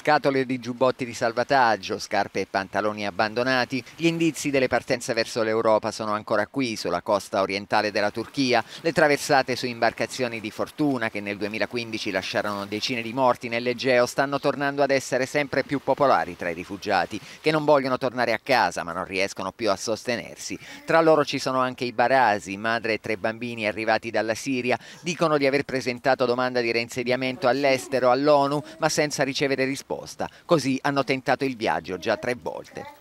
Scatole di giubbotti di salvataggio, scarpe e pantaloni abbandonati, gli indizi delle partenze verso l'Europa sono ancora qui, sulla costa orientale della Turchia, le traversate su imbarcazioni di fortuna che nel 2015 lasciarono decine di morti nell'Egeo stanno tornando ad essere sempre più popolari tra i rifugiati, che non vogliono tornare a casa ma non riescono più a sostenersi. Tra loro ci sono anche i Barasi, madre e tre bambini arrivati dalla Siria, dicono di aver presentato domanda di reinsediamento all'estero, all'ONU, ma senza ricevere risposte risposta. Così hanno tentato il viaggio già tre volte.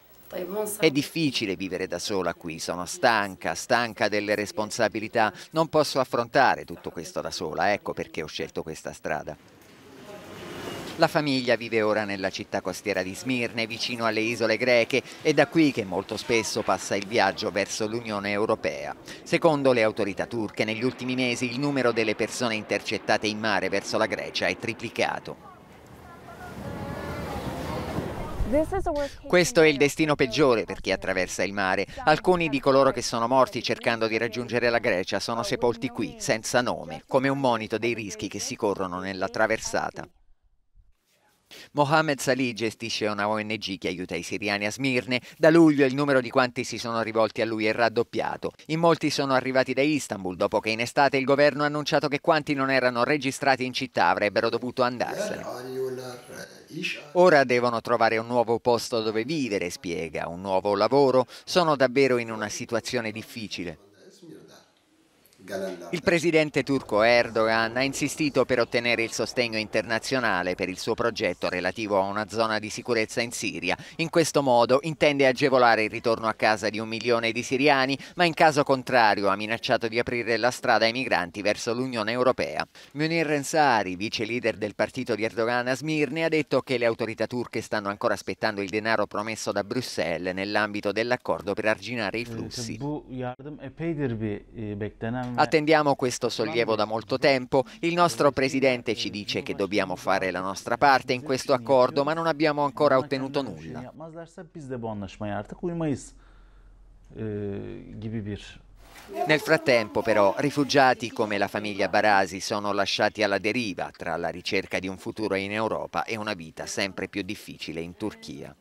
È difficile vivere da sola qui, sono stanca, stanca delle responsabilità, non posso affrontare tutto questo da sola, ecco perché ho scelto questa strada. La famiglia vive ora nella città costiera di Smirne, vicino alle isole greche, è da qui che molto spesso passa il viaggio verso l'Unione Europea. Secondo le autorità turche, negli ultimi mesi il numero delle persone intercettate in mare verso la Grecia è triplicato. Questo è il destino peggiore per chi attraversa il mare. Alcuni di coloro che sono morti cercando di raggiungere la Grecia sono sepolti qui, senza nome, come un monito dei rischi che si corrono nella traversata. Mohamed Salih gestisce una ONG che aiuta i siriani a Smirne. Da luglio il numero di quanti si sono rivolti a lui è raddoppiato. In molti sono arrivati da Istanbul dopo che in estate il governo ha annunciato che quanti non erano registrati in città avrebbero dovuto andarsene. Ora devono trovare un nuovo posto dove vivere, spiega, un nuovo lavoro. Sono davvero in una situazione difficile. Il presidente turco Erdogan ha insistito per ottenere il sostegno internazionale per il suo progetto relativo a una zona di sicurezza in Siria. In questo modo intende agevolare il ritorno a casa di un milione di siriani, ma in caso contrario ha minacciato di aprire la strada ai migranti verso l'Unione Europea. Munir Rensari, vice leader del partito di Erdogan a Smirne, ha detto che le autorità turche stanno ancora aspettando il denaro promesso da Bruxelles nell'ambito dell'accordo per arginare i flussi. Attendiamo questo sollievo da molto tempo. Il nostro Presidente ci dice che dobbiamo fare la nostra parte in questo accordo, ma non abbiamo ancora ottenuto nulla. Nel frattempo però rifugiati come la famiglia Barasi sono lasciati alla deriva tra la ricerca di un futuro in Europa e una vita sempre più difficile in Turchia.